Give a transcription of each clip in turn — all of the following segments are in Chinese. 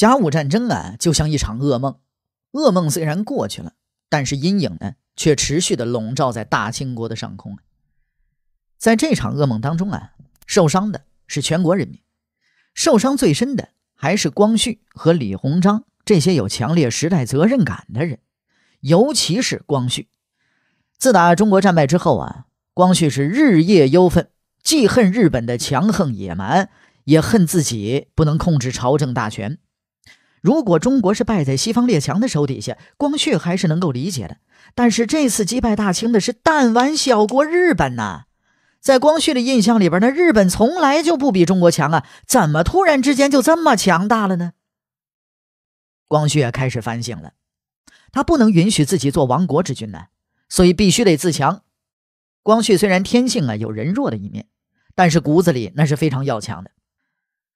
甲午战争啊，就像一场噩梦。噩梦虽然过去了，但是阴影呢，却持续的笼罩在大清国的上空。在这场噩梦当中啊，受伤的是全国人民，受伤最深的还是光绪和李鸿章这些有强烈时代责任感的人，尤其是光绪。自打中国战败之后啊，光绪是日夜忧愤，既恨日本的强横野蛮，也恨自己不能控制朝政大权。如果中国是败在西方列强的手底下，光绪还是能够理解的。但是这次击败大清的是弹丸小国日本呐，在光绪的印象里边，那日本从来就不比中国强啊，怎么突然之间就这么强大了呢？光绪也开始反省了，他不能允许自己做亡国之君呢，所以必须得自强。光绪虽然天性啊有人弱的一面，但是骨子里那是非常要强的。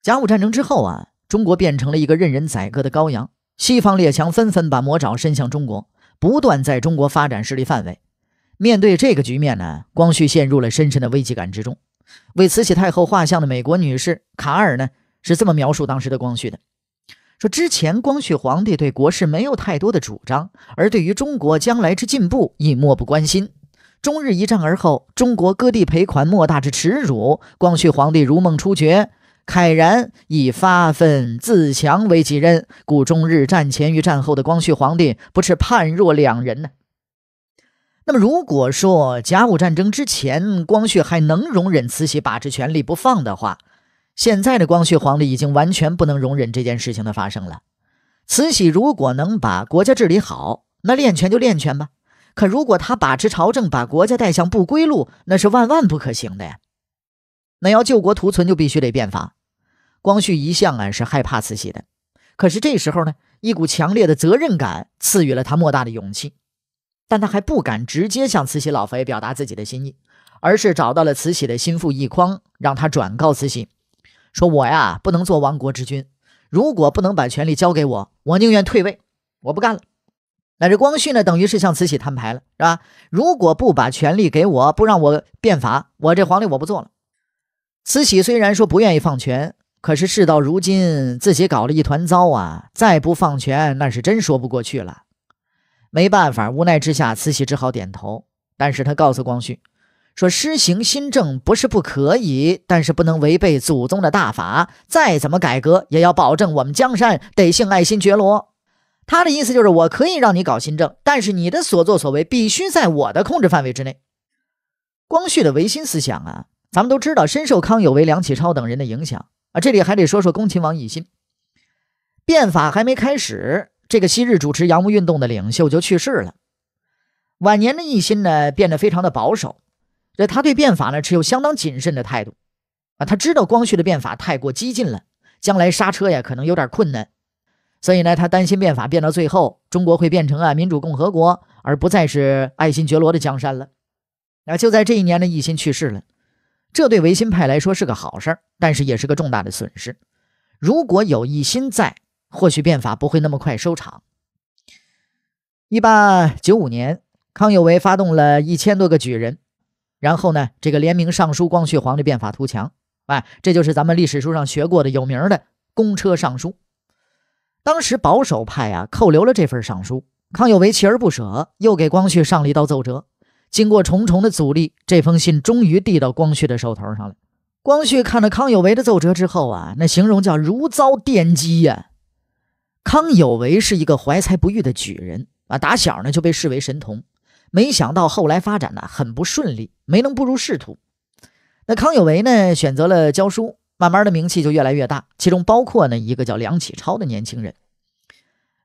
甲午战争之后啊。中国变成了一个任人宰割的羔羊，西方列强纷纷把魔爪伸向中国，不断在中国发展势力范围。面对这个局面呢，光绪陷入了深深的危机感之中。为慈禧太后画像的美国女士卡尔呢，是这么描述当时的光绪的：说之前，光绪皇帝对国事没有太多的主张，而对于中国将来之进步，亦漠不关心。中日一战而后，中国割地赔款，莫大之耻辱。光绪皇帝如梦初觉。慨然以发愤自强为己任，故中日战前与战后的光绪皇帝不是判若两人呢。那么，如果说甲午战争之前，光绪还能容忍慈禧把持权力不放的话，现在的光绪皇帝已经完全不能容忍这件事情的发生了。慈禧如果能把国家治理好，那练权就练权吧；可如果他把持朝政，把国家带向不归路，那是万万不可行的呀。那要救国图存，就必须得变法。光绪一向啊是害怕慈禧的，可是这时候呢，一股强烈的责任感赐予了他莫大的勇气。但他还不敢直接向慈禧老佛爷表达自己的心意，而是找到了慈禧的心腹奕匡，让他转告慈禧，说我呀不能做亡国之君。如果不能把权力交给我，我宁愿退位，我不干了。那这光绪呢，等于是向慈禧摊牌了，是吧？如果不把权力给我，不让我变法，我这皇帝我不做了。慈禧虽然说不愿意放权，可是事到如今，自己搞了一团糟啊，再不放权，那是真说不过去了。没办法，无奈之下，慈禧只好点头。但是她告诉光绪，说施行新政不是不可以，但是不能违背祖宗的大法。再怎么改革，也要保证我们江山得姓爱新觉罗。他的意思就是，我可以让你搞新政，但是你的所作所为必须在我的控制范围之内。光绪的维新思想啊。咱们都知道，深受康有为、梁启超等人的影响啊。这里还得说说恭亲王奕欣，变法还没开始，这个昔日主持洋务运动的领袖就去世了。晚年的奕欣呢，变得非常的保守，这他对变法呢持有相当谨慎的态度啊。他知道光绪的变法太过激进了，将来刹车呀可能有点困难，所以呢，他担心变法变到最后，中国会变成啊民主共和国，而不再是爱新觉罗的江山了。那就在这一年呢，奕欣去世了。这对维新派来说是个好事儿，但是也是个重大的损失。如果有一心在，或许变法不会那么快收场。一八九五年，康有为发动了一千多个举人，然后呢，这个联名上书光绪皇帝变法图强。哎，这就是咱们历史书上学过的有名的公车上书。当时保守派啊扣留了这份上书，康有为锲而不舍，又给光绪上了一道奏折。经过重重的阻力，这封信终于递到光绪的手头上了。光绪看了康有为的奏折之后啊，那形容叫如遭电击呀。康有为是一个怀才不遇的举人啊，打小呢就被视为神童，没想到后来发展呢很不顺利，没能步入仕途。那康有为呢选择了教书，慢慢的名气就越来越大，其中包括呢一个叫梁启超的年轻人。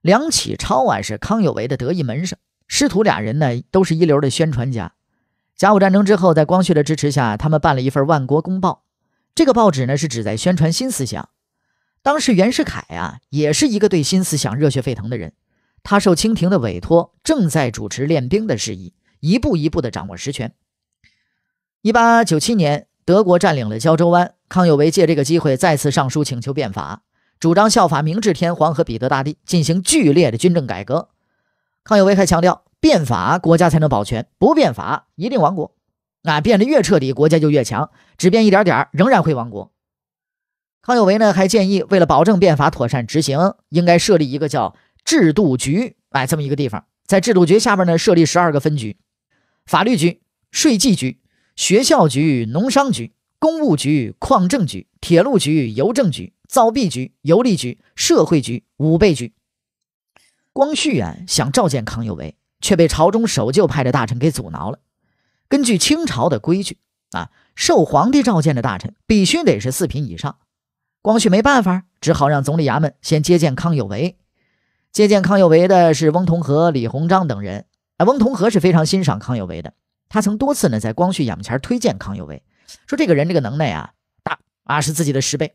梁启超啊是康有为的得意门生。师徒俩人呢，都是一流的宣传家。甲午战争之后，在光绪的支持下，他们办了一份《万国公报》。这个报纸呢，是指在宣传新思想。当时袁世凯啊，也是一个对新思想热血沸腾的人。他受清廷的委托，正在主持练兵的事宜，一步一步地掌握实权。一八九七年，德国占领了胶州湾。康有为借这个机会，再次上书请求变法，主张效法明治天皇和彼得大帝，进行剧烈的军政改革。康有为还强调，变法国家才能保全，不变法一定亡国。啊，变得越彻底，国家就越强；只变一点点仍然会亡国。康有为呢，还建议，为了保证变法妥善执行，应该设立一个叫制度局，哎，这么一个地方。在制度局下边呢，设立十二个分局：法律局、税计局、学校局、农商局、公务局、矿政局、铁路局、邮政局、造币局、邮利局、社会局、五备局。光绪啊，想召见康有为，却被朝中守旧派的大臣给阻挠了。根据清朝的规矩啊，受皇帝召见的大臣必须得是四品以上。光绪没办法，只好让总理衙门先接见康有为。接见康有为的是翁同和、李鸿章等人。啊，翁同和是非常欣赏康有为的，他曾多次呢在光绪眼前推荐康有为，说这个人这个能耐啊，大啊是自己的十倍。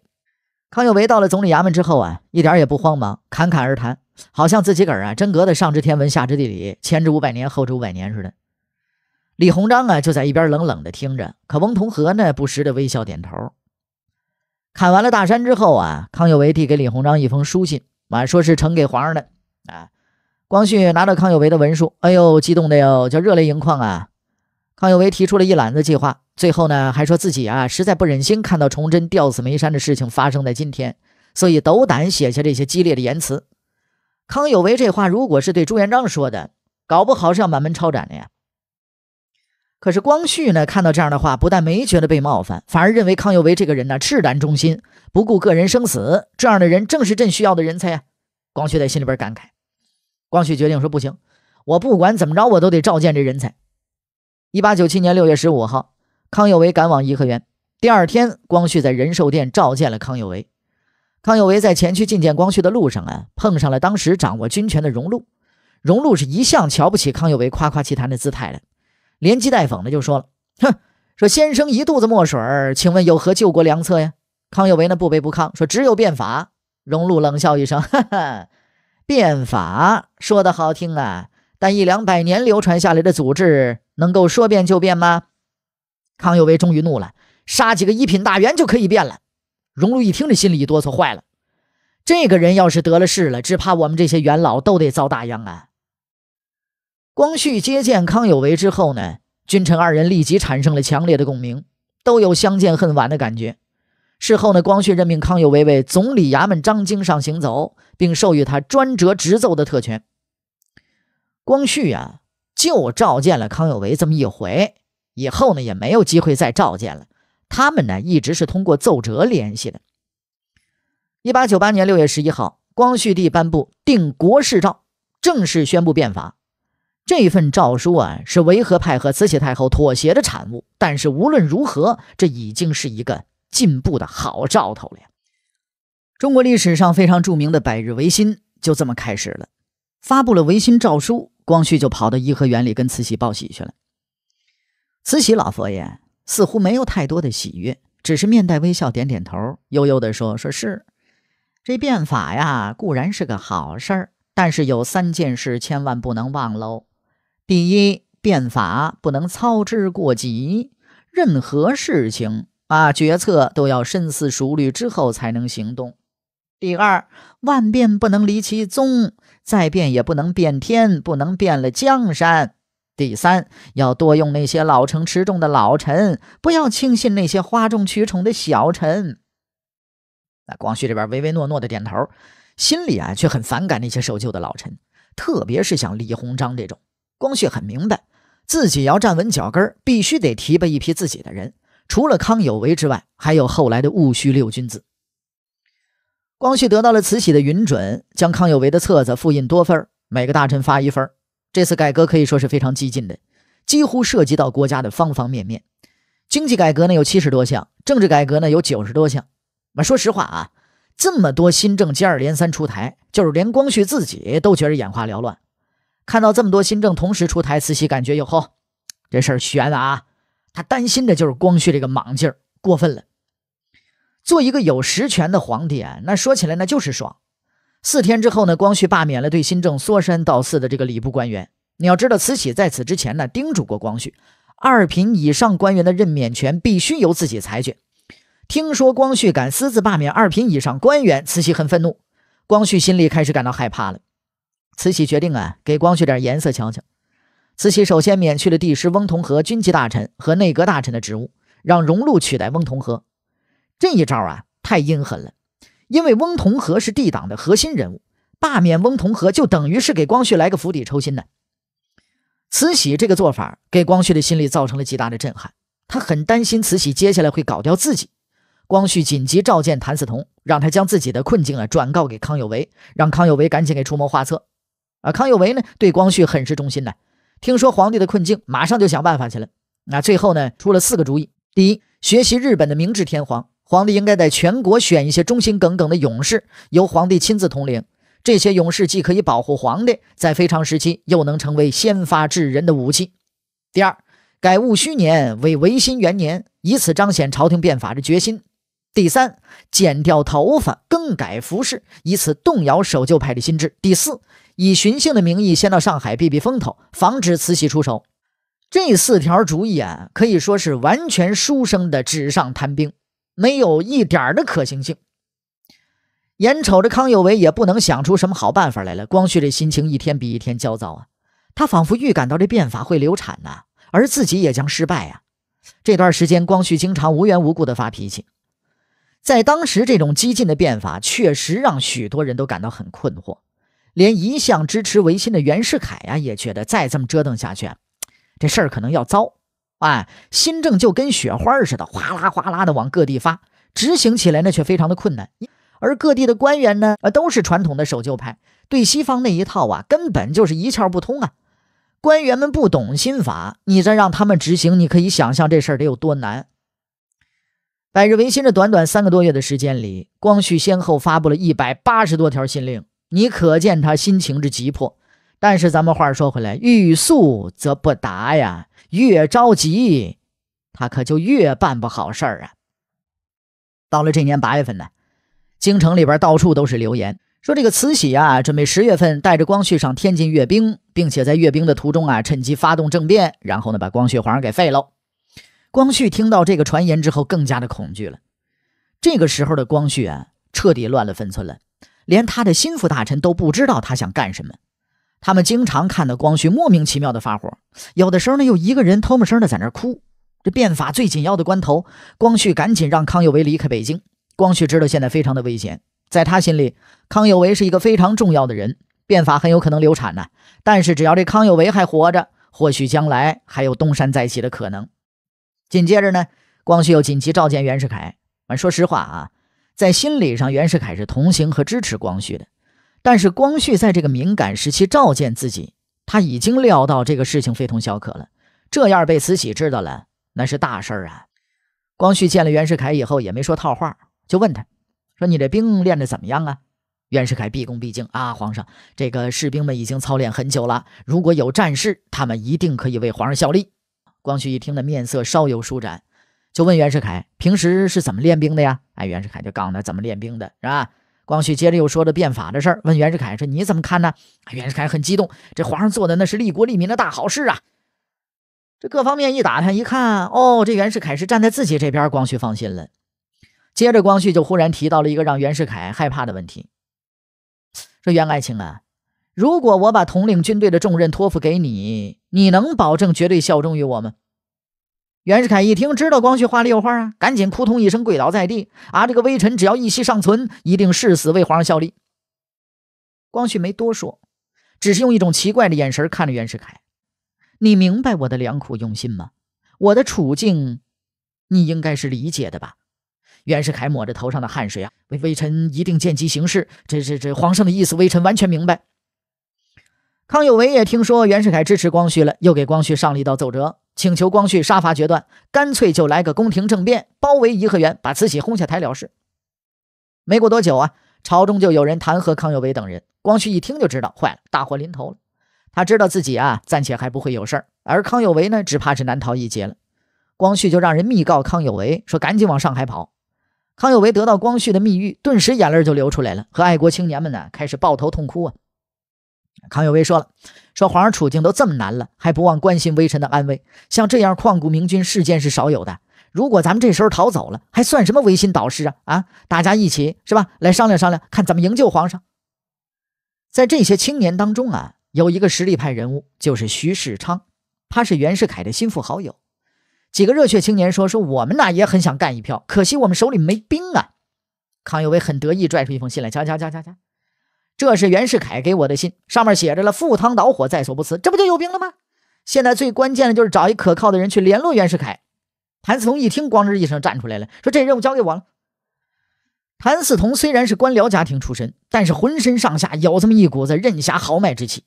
康有为到了总理衙门之后啊，一点也不慌忙，侃侃而谈。好像自己个儿啊，真格的，上知天文，下知地理，前知五百年，后知五百年似的。李鸿章啊，就在一边冷冷的听着。可翁同龢呢，不时的微笑点头。砍完了大山之后啊，康有为递给李鸿章一封书信，啊，说是呈给皇上的。啊，光绪拿着康有为的文书，哎呦，激动的哟，就热泪盈眶啊。康有为提出了一揽子计划，最后呢，还说自己啊，实在不忍心看到崇祯吊死煤山的事情发生在今天，所以斗胆写下这些激烈的言辞。康有为这话如果是对朱元璋说的，搞不好是要满门抄斩的呀。可是光绪呢，看到这样的话，不但没觉得被冒犯，反而认为康有为这个人呢赤胆忠心，不顾个人生死，这样的人正是朕需要的人才呀。光绪在心里边感慨。光绪决定说不行，我不管怎么着，我都得召见这人才。一八九七年六月十五号，康有为赶往颐和园。第二天，光绪在仁寿殿召见了康有为。康有为在前去觐见光绪的路上啊，碰上了当时掌握军权的荣禄。荣禄是一向瞧不起康有为夸夸其谈的姿态的，连讥带讽的就说了：“哼，说先生一肚子墨水，请问有何救国良策呀？”康有为呢不卑不亢，说：“只有变法。”荣禄冷笑一声：“ 哈哈，变法说得好听啊，但一两百年流传下来的祖制，能够说变就变吗？”康有为终于怒了：“杀几个一品大员就可以变了。”荣禄一听，这心里一哆嗦，坏了！这个人要是得了势了，只怕我们这些元老都得遭大殃啊！光绪接见康有为之后呢，君臣二人立即产生了强烈的共鸣，都有相见恨晚的感觉。事后呢，光绪任命康有为为总理衙门章京上行走，并授予他专折直奏的特权。光绪啊，就召见了康有为这么一回，以后呢，也没有机会再召见了。他们呢一直是通过奏折联系的。一八九八年六月十一号，光绪帝颁布《定国事诏》，正式宣布变法。这份诏书啊，是维和派和慈禧太后妥协的产物。但是无论如何，这已经是一个进步的好兆头了。中国历史上非常著名的“百日维新”就这么开始了。发布了维新诏书，光绪就跑到颐和园里跟慈禧报喜去了。慈禧老佛爷。似乎没有太多的喜悦，只是面带微笑，点点头，悠悠地说：“说是这变法呀，固然是个好事儿，但是有三件事千万不能忘喽。第一，变法不能操之过急，任何事情啊，决策都要深思熟虑之后才能行动。第二，万变不能离其宗，再变也不能变天，不能变了江山。”第三，要多用那些老成持重的老臣，不要轻信那些哗众取宠的小臣。那光绪这边唯唯诺诺的点头，心里啊却很反感那些守旧的老臣，特别是像李鸿章这种。光绪很明白，自己要站稳脚跟，必须得提拔一批自己的人。除了康有为之外，还有后来的戊戌六君子。光绪得到了慈禧的允准，将康有为的册子复印多份每个大臣发一份这次改革可以说是非常激进的，几乎涉及到国家的方方面面。经济改革呢有七十多项，政治改革呢有九十多项。那说实话啊，这么多新政接二连三出台，就是连光绪自己都觉得眼花缭乱。看到这么多新政同时出台，慈禧感觉哟呵，这事儿悬啊！他担心的就是光绪这个莽劲儿过分了。做一个有实权的皇帝，那说起来那就是爽。四天之后呢，光绪罢免了对新政说三道四的这个礼部官员。你要知道，慈禧在此之前呢，叮嘱过光绪，二品以上官员的任免权必须由自己裁决。听说光绪敢私自罢免二品以上官员，慈禧很愤怒。光绪心里开始感到害怕了。慈禧决定啊，给光绪点颜色瞧瞧。慈禧首先免去了帝师翁同和军机大臣和内阁大臣的职务，让荣禄取代翁同和。这一招啊，太阴狠了。因为翁同龢是帝党的核心人物，罢免翁同龢就等于是给光绪来个釜底抽薪呢。慈禧这个做法给光绪的心理造成了极大的震撼，他很担心慈禧接下来会搞掉自己。光绪紧急召见谭嗣同，让他将自己的困境啊转告给康有为，让康有为赶紧给出谋划策。啊，康有为呢对光绪很是忠心的，听说皇帝的困境，马上就想办法去了。那最后呢，出了四个主意：第一，学习日本的明治天皇。皇帝应该在全国选一些忠心耿耿的勇士，由皇帝亲自统领。这些勇士既可以保护皇帝，在非常时期又能成为先发制人的武器。第二，改戊戌年为维新元年，以此彰显朝廷变法的决心。第三，剪掉头发，更改服饰，以此动摇守旧派的心智。第四，以巡幸的名义先到上海避避风头，防止慈禧出手。这四条主意啊，可以说是完全书生的纸上谈兵。没有一点的可行性，眼瞅着康有为也不能想出什么好办法来了，光绪这心情一天比一天焦躁啊！他仿佛预感到这变法会流产呢，而自己也将失败啊！这段时间，光绪经常无缘无故的发脾气。在当时，这种激进的变法确实让许多人都感到很困惑，连一向支持维新的袁世凯呀，也觉得再这么折腾下去，这事儿可能要糟。哎，新政就跟雪花似的，哗啦哗啦的往各地发，执行起来呢却非常的困难。而各地的官员呢，呃，都是传统的守旧派，对西方那一套啊，根本就是一窍不通啊。官员们不懂新法，你再让他们执行，你可以想象这事儿得有多难。百日维新的短短三个多月的时间里，光绪先后发布了一百八十多条新令，你可见他心情之急迫。但是咱们话说回来，欲速则不达呀。越着急，他可就越办不好事儿啊。到了这年八月份呢，京城里边到处都是流言，说这个慈禧啊准备十月份带着光绪上天津阅兵，并且在阅兵的途中啊趁机发动政变，然后呢把光绪皇上给废了。光绪听到这个传言之后，更加的恐惧了。这个时候的光绪啊，彻底乱了分寸了，连他的心腹大臣都不知道他想干什么。他们经常看到光绪莫名其妙的发火，有的时候呢又一个人偷摸声的在那哭。这变法最紧要的关头，光绪赶紧让康有为离开北京。光绪知道现在非常的危险，在他心里，康有为是一个非常重要的人，变法很有可能流产呢。但是只要这康有为还活着，或许将来还有东山再起的可能。紧接着呢，光绪又紧急召见袁世凯。说实话啊，在心理上，袁世凯是同情和支持光绪的。但是光绪在这个敏感时期召见自己，他已经料到这个事情非同小可了。这样被慈禧知道了，那是大事儿啊！光绪见了袁世凯以后，也没说套话，就问他说：“你这兵练得怎么样啊？”袁世凯毕恭毕敬啊，皇上，这个士兵们已经操练很久了，如果有战事，他们一定可以为皇上效力。光绪一听的面色稍有舒展，就问袁世凯：“平时是怎么练兵的呀？”哎，袁世凯就告诉他怎么练兵的，是吧？光绪接着又说了变法的事儿，问袁世凯说：“你怎么看呢？”袁世凯很激动，这皇上做的那是利国利民的大好事啊！这各方面一打探一看，哦，这袁世凯是站在自己这边，光绪放心了。接着，光绪就忽然提到了一个让袁世凯害怕的问题，说：“袁爱卿啊，如果我把统领军队的重任托付给你，你能保证绝对效忠于我吗？”袁世凯一听，知道光绪话里有话啊，赶紧扑通一声跪倒在地。啊，这个微臣只要一息尚存，一定誓死为皇上效力。光绪没多说，只是用一种奇怪的眼神看着袁世凯：“你明白我的良苦用心吗？我的处境，你应该是理解的吧？”袁世凯抹着头上的汗水啊：“微臣一定见机行事。这、这、这皇上的意思，微臣完全明白。”康有为也听说袁世凯支持光绪了，又给光绪上了一道奏折。请求光绪杀伐决断，干脆就来个宫廷政变，包围颐和园，把慈禧轰下台了事。没过多久啊，朝中就有人弹劾康有为等人。光绪一听就知道坏了，大祸临头了。他知道自己啊暂且还不会有事儿，而康有为呢，只怕是难逃一劫了。光绪就让人密告康有为，说赶紧往上海跑。康有为得到光绪的密谕，顿时眼泪就流出来了，和爱国青年们呢开始抱头痛哭啊。康有为说了：“说皇上处境都这么难了，还不忘关心微臣的安危，像这样旷古明君，世间是少有的。如果咱们这时候逃走了，还算什么维新导师啊？啊，大家一起是吧？来商量商量，看怎么营救皇上。在这些青年当中啊，有一个实力派人物，就是徐世昌，他是袁世凯的心腹好友。几个热血青年说：说我们呢也很想干一票，可惜我们手里没兵啊。康有为很得意，拽出一封信来：瞧瞧瞧瞧瞧。”这是袁世凯给我的信，上面写着了“赴汤蹈火，在所不辞”，这不就有兵了吗？现在最关键的就是找一可靠的人去联络袁世凯。谭嗣同一听，咣吱一声站出来了，说：“这任务交给我了。”谭嗣同虽然是官僚家庭出身，但是浑身上下有这么一股子任侠豪迈之气。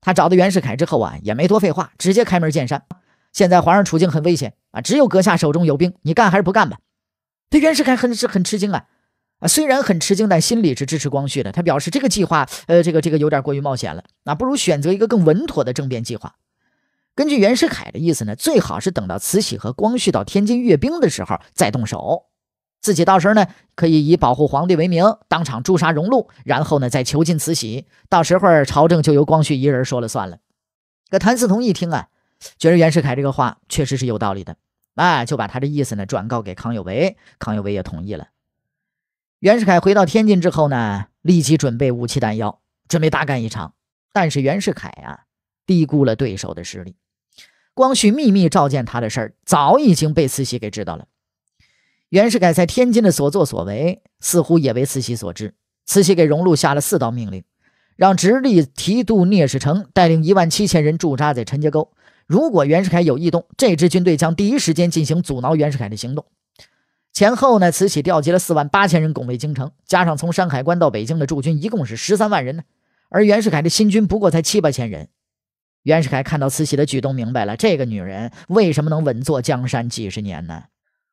他找到袁世凯之后啊，也没多废话，直接开门见山：“现在皇上处境很危险啊，只有阁下手中有兵，你干还是不干吧？”这袁世凯很是很吃惊啊。啊，虽然很吃惊，但心里是支持光绪的。他表示这个计划，呃，这个这个有点过于冒险了，啊，不如选择一个更稳妥的政变计划。根据袁世凯的意思呢，最好是等到慈禧和光绪到天津阅兵的时候再动手，自己到时候呢可以以保护皇帝为名，当场诛杀荣禄，然后呢再囚禁慈禧，到时候朝政就由光绪一人说了算了。可谭嗣同一听啊，觉得袁世凯这个话确实是有道理的，哎，就把他的意思呢转告给康有为，康有为也同意了。袁世凯回到天津之后呢，立即准备武器弹药，准备大干一场。但是袁世凯啊，低估了对手的实力。光绪秘密召见他的事儿，早已经被慈禧给知道了。袁世凯在天津的所作所为，似乎也为慈禧所知。慈禧给荣禄下了四道命令，让直隶提督聂士成带领一万七千人驻扎在陈家沟。如果袁世凯有异动，这支军队将第一时间进行阻挠袁世凯的行动。前后呢，慈禧调集了四万八千人拱卫京城，加上从山海关到北京的驻军，一共是十三万人呢。而袁世凯的新军不过才七八千人。袁世凯看到慈禧的举动，明白了这个女人为什么能稳坐江山几十年呢？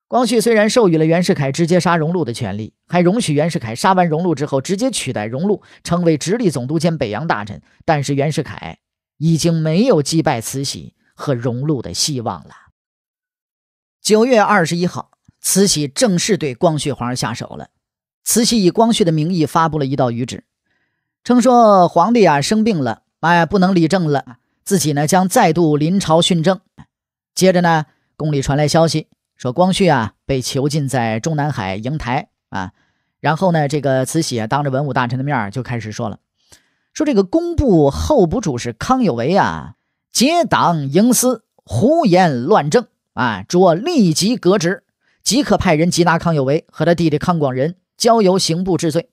光绪虽然授予了袁世凯直接杀荣禄的权利，还容许袁世凯杀完荣禄之后直接取代荣禄，成为直隶总督兼北洋大臣，但是袁世凯已经没有击败慈禧和荣禄的希望了。九月二十一号。慈禧正式对光绪皇上下手了。慈禧以光绪的名义发布了一道谕旨，称说皇帝啊生病了，哎，不能理政了，自己呢将再度临朝训政。接着呢，宫里传来消息说光绪啊被囚禁在中南海瀛台啊。然后呢，这个慈禧啊当着文武大臣的面就开始说了，说这个工部候补主事康有为啊结党营私，胡言乱政啊，着立即革职。即刻派人缉拿康有为和他弟弟康广仁，交由刑部治罪。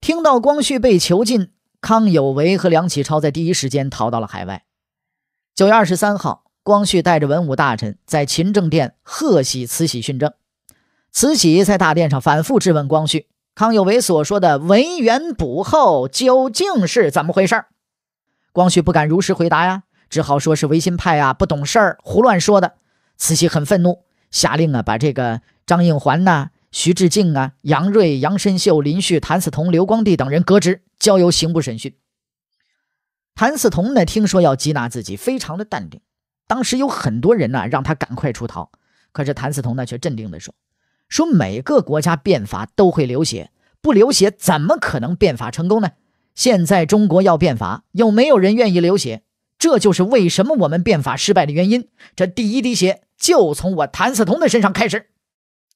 听到光绪被囚禁，康有为和梁启超在第一时间逃到了海外。九月二十三号，光绪带着文武大臣在勤政殿贺喜慈禧训政。慈禧在大殿上反复质问光绪，康有为所说的“维援补后”究竟是怎么回事儿？光绪不敢如实回答呀，只好说是维新派啊不懂事儿，胡乱说的。慈禧很愤怒。下令啊，把这个张应环呐、徐志敬啊、杨锐、杨申秀、林旭、谭嗣同、刘光地等人革职，交由刑部审讯。谭嗣同呢，听说要缉拿自己，非常的淡定。当时有很多人呢，让他赶快出逃，可是谭嗣同呢，却镇定的说：“说每个国家变法都会流血，不流血怎么可能变法成功呢？现在中国要变法，有没有人愿意流血？这就是为什么我们变法失败的原因。这第一滴血。”就从我谭嗣同的身上开始。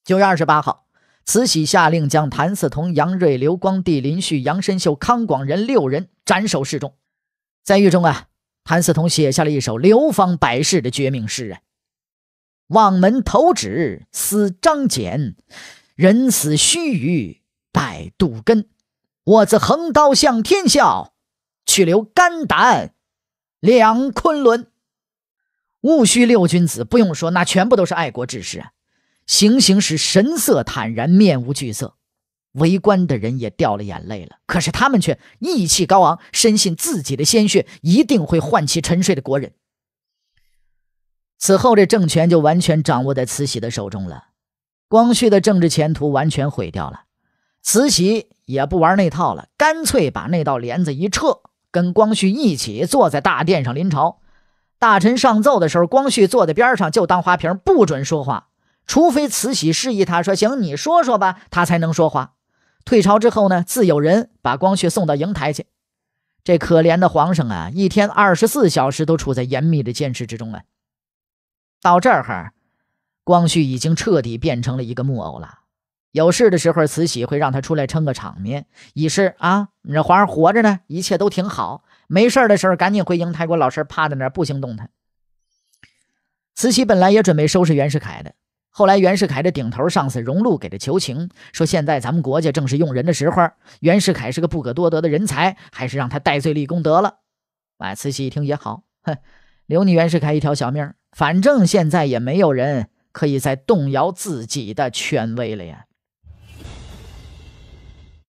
九月二十八号，慈禧下令将谭嗣同、杨锐、刘光第、林旭、杨深秀、康广仁六人斩首示众。在狱中啊，谭嗣同写下了一首流芳百世的绝命诗啊：“望门投止思张俭，人死须臾待杜根。我自横刀向天笑，去留肝胆两昆仑。”戊戌六君子，不用说，那全部都是爱国志士。行刑时神色坦然，面无惧色，围观的人也掉了眼泪了。可是他们却意气高昂，深信自己的鲜血一定会唤起沉睡的国人。此后，这政权就完全掌握在慈禧的手中了。光绪的政治前途完全毁掉了。慈禧也不玩那套了，干脆把那道帘子一撤，跟光绪一起坐在大殿上临朝。大臣上奏的时候，光绪坐在边上就当花瓶，不准说话，除非慈禧示意他说：“行，你说说吧。”他才能说话。退朝之后呢，自有人把光绪送到瀛台去。这可怜的皇上啊，一天二十四小时都处在严密的监视之中啊。到这儿哈，光绪已经彻底变成了一个木偶了。有事的时候，慈禧会让他出来撑个场面，以示啊，你这皇上活着呢，一切都挺好。没事儿的时候，赶紧回营，太国老实，趴在那儿不行动弹。慈禧本来也准备收拾袁世凯的，后来袁世凯的顶头上司荣禄给他求情，说现在咱们国家正是用人的时候，袁世凯是个不可多得的人才，还是让他戴罪立功得了。哎，慈禧一听也好，哼，留你袁世凯一条小命反正现在也没有人可以再动摇自己的权威了呀。